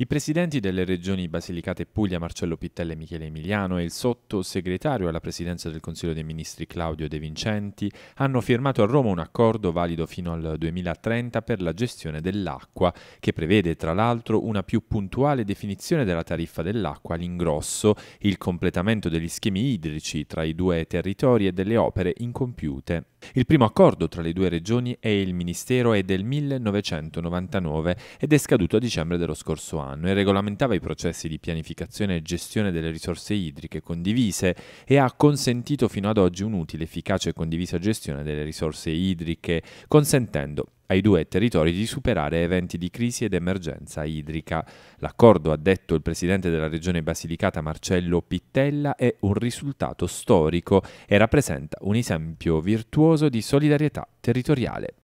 I presidenti delle regioni Basilicata e Puglia, Marcello Pittella e Michele Emiliano, e il sottosegretario alla presidenza del Consiglio dei Ministri Claudio De Vincenti hanno firmato a Roma un accordo valido fino al 2030 per la gestione dell'acqua, che prevede tra l'altro una più puntuale definizione della tariffa dell'acqua all'ingrosso, il completamento degli schemi idrici tra i due territori e delle opere incompiute. Il primo accordo tra le due regioni e il Ministero è del 1999 ed è scaduto a dicembre dello scorso anno anno e regolamentava i processi di pianificazione e gestione delle risorse idriche condivise e ha consentito fino ad oggi un'utile, efficace e condivisa gestione delle risorse idriche, consentendo ai due territori di superare eventi di crisi ed emergenza idrica. L'accordo, ha detto il presidente della regione Basilicata Marcello Pittella, è un risultato storico e rappresenta un esempio virtuoso di solidarietà territoriale.